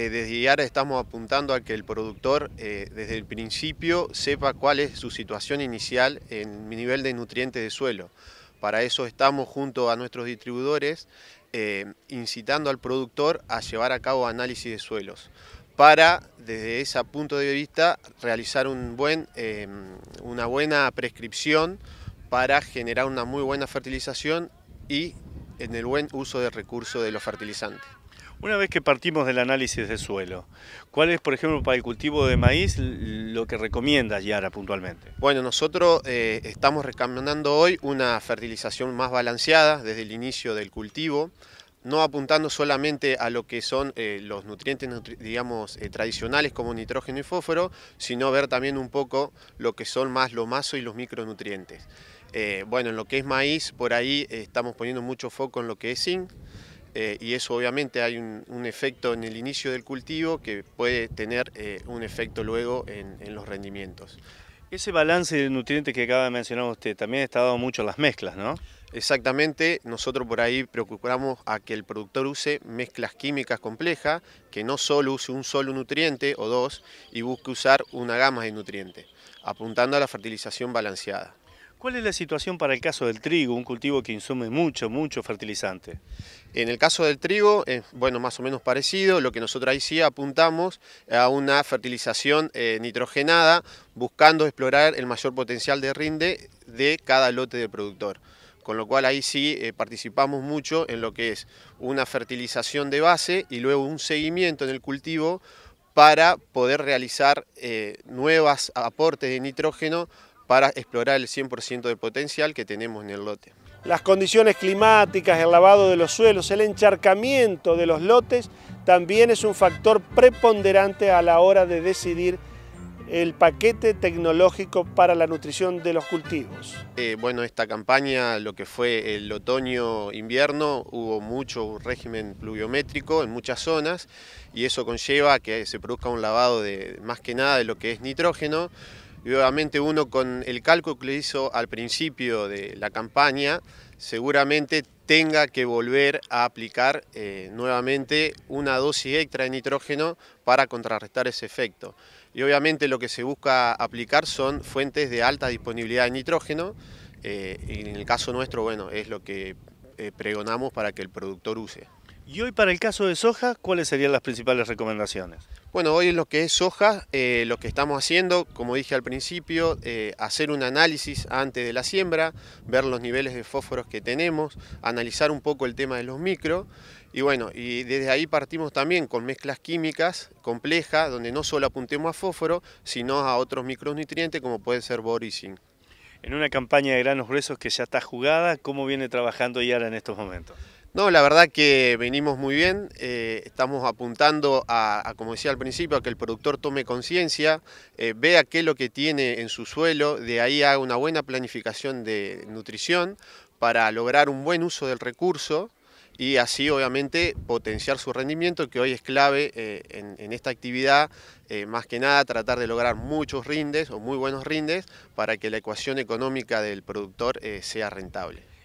Eh, desde IAR estamos apuntando a que el productor eh, desde el principio sepa cuál es su situación inicial en nivel de nutrientes de suelo. Para eso estamos junto a nuestros distribuidores eh, incitando al productor a llevar a cabo análisis de suelos para, desde ese punto de vista, realizar una buena prescripción para generar una muy buena fertilización y en el buen uso de recursos de los fertilizantes. Una vez que partimos del análisis del suelo, ¿cuál es, por ejemplo, para el cultivo de maíz lo que recomienda Yara puntualmente? Bueno, nosotros eh, estamos recomendando hoy una fertilización más balanceada desde el inicio del cultivo no apuntando solamente a lo que son eh, los nutrientes, digamos, eh, tradicionales como nitrógeno y fósforo, sino ver también un poco lo que son más lo mazo y los micronutrientes. bueno, en lo que es maíz, por ahí estamos poniendo mucho foco en lo que es zinc, eh, y eso obviamente hay un, efecto en el inicio del cultivo que puede tener eh, un efecto luego en, en, los rendimientos. Ese balance de nutrientes que acaba de mencionar usted también está dado mucho en las mezclas, ¿no? Exactamente, nosotros por ahí preocupamos a que el productor use mezclas químicas complejas, que no solo use un solo nutriente o dos y busque usar una gama de nutrientes, apuntando a la fertilización balanceada. ¿Cuál es la situación para el caso del trigo, un cultivo que insume mucho, mucho fertilizante? En el caso del trigo, bueno, más o menos parecido, lo que nosotros ahí sí apuntamos a una fertilización eh, nitrogenada, buscando explorar el mayor potencial de rinde de cada lote de productor con lo cual ahí sí eh, participamos mucho en lo que es una fertilización de base y luego un seguimiento en el cultivo para poder realizar eh, nuevos aportes de nitrógeno para explorar el 100% de potencial que tenemos en el lote. Las condiciones climáticas, el lavado de los suelos, el encharcamiento de los lotes también es un factor preponderante a la hora de decidir el paquete tecnológico para la nutrición de los cultivos. Eh, bueno, esta campaña, lo que fue el otoño-invierno, hubo mucho régimen pluviométrico en muchas zonas y eso conlleva que se produzca un lavado de más que nada de lo que es nitrógeno, y obviamente uno con el cálculo que le hizo al principio de la campaña, seguramente tenga que volver a aplicar eh, nuevamente una dosis extra de nitrógeno para contrarrestar ese efecto. Y obviamente lo que se busca aplicar son fuentes de alta disponibilidad de nitrógeno, eh, y en el caso nuestro, bueno, es lo que eh, pregonamos para que el productor use. Y hoy para el caso de soja, ¿cuáles serían las principales recomendaciones? Bueno, hoy en lo que es soja, eh, lo que estamos haciendo, como dije al principio, eh, hacer un análisis antes de la siembra, ver los niveles de fósforos que tenemos, analizar un poco el tema de los micros, Y bueno, y desde ahí partimos también con mezclas químicas complejas, donde no solo apuntemos a fósforo, sino a otros micronutrientes como pueden ser borisin en una campaña de granos gruesos que ya está jugada, ¿cómo viene trabajando Yara en estos momentos? No, la verdad que venimos muy bien, eh, estamos apuntando a, como decía al principio, a que el productor tome conciencia, eh, vea qué es lo que tiene en su suelo, de ahí haga una buena planificación de nutrición para lograr un buen uso del recurso y así obviamente potenciar su rendimiento que hoy es clave eh, en, esta actividad, más que nada tratar de lograr muchos rindes o muy buenos rindes para que la ecuación económica del productor sea rentable.